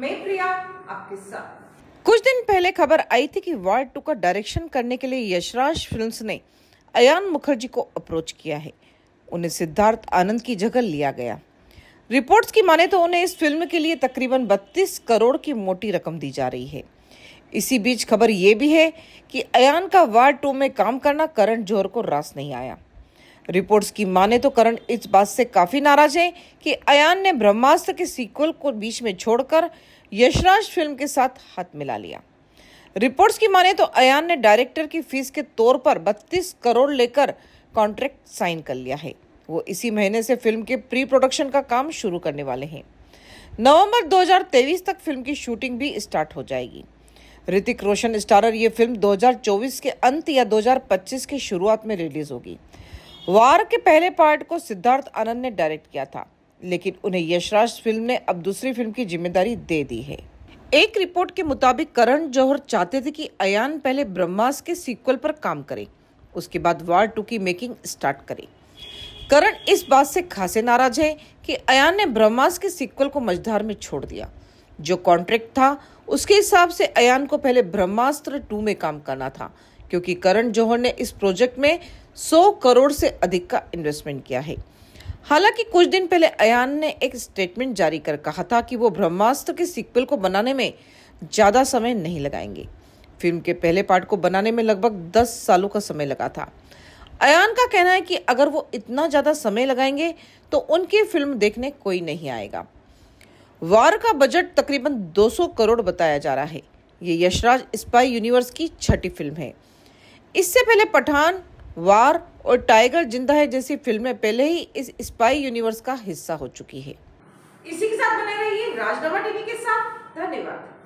मैं प्रिया आपके साथ कुछ दिन पहले खबर आई थी कि वार्ड टू का डायरेक्शन करने के लिए यशराज फिल्म्स ने अयान मुखर्जी को अप्रोच किया है उन्हें सिद्धार्थ आनंद की जगह लिया गया रिपोर्ट्स की माने तो उन्हें इस फिल्म के लिए तकरीबन 32 करोड़ की मोटी रकम दी जा रही है इसी बीच खबर ये भी है कि अयान का वार्ड टू में काम करना करण जोहर को रास नहीं आया रिपोर्ट्स की माने तो करण इस बात से काफ़ी नाराज हैं कि अयान ने ब्रह्मास्त्र के सीक्वल को बीच में छोड़कर यशराज फिल्म के साथ हाथ मिला लिया रिपोर्ट्स की माने तो अयान ने डायरेक्टर की फीस के तौर पर 32 करोड़ लेकर कॉन्ट्रैक्ट साइन कर लिया है वो इसी महीने से फिल्म के प्री प्रोडक्शन का काम शुरू करने वाले हैं नवंबर 2023 तक फिल्म की शूटिंग भी स्टार्ट हो जाएगी ऋतिक रोशन स्टारर ये फिल्म 2024 के अंत या 2025 की शुरुआत में रिलीज होगी वार के पहले पार्ट को सिद्धार्थ आनंद ने डायरेक्ट किया था लेकिन उन्हें यशराज फिल्म ने अब दूसरी फिल्म की जिम्मेदारी दे दी है एक रिपोर्ट के मुताबिक करण जौहर चाहते थे कि अयान पहले ब्रह्मास के सीक्वल पर काम करे उसके बाद वार टू की मेकिंग स्टार्ट करे करण इस बात से खासे नाराज है कि अयान ने ब्रह्मास के सीक्वल को मझधार में छोड़ दिया जो कॉन्ट्रैक्ट था उसके हिसाब से अयान को पहले ब्रह्मास्त्र टू में काम करना था क्योंकि करण जौहर ने इस प्रोजेक्ट में 100 करोड़ से अधिक का इन्वेस्टमेंट किया है हालांकि कुछ दिन पहले अयान ने एक स्टेटमेंट जारी कर कहा था कि वो ब्रह्मास्त्र के सीक्वल को बनाने में ज़्यादा समय नहीं लगाएंगे फिल्म के पहले पार्ट को बनाने में लगभग दस सालों का समय लगा था अयान का कहना है कि अगर वो इतना ज़्यादा समय लगाएंगे तो उनकी फिल्म देखने कोई नहीं आएगा वार का बजट तकरीबन 200 करोड़ बताया जा रहा है ये यशराज स्पाई यूनिवर्स की छठी फिल्म है इससे पहले पठान वार और टाइगर जिंदा है जैसी फिल्में पहले ही इस स्पाई यूनिवर्स का हिस्सा हो चुकी है इसी के साथ बने रहिए राजनामा टीवी के साथ धन्यवाद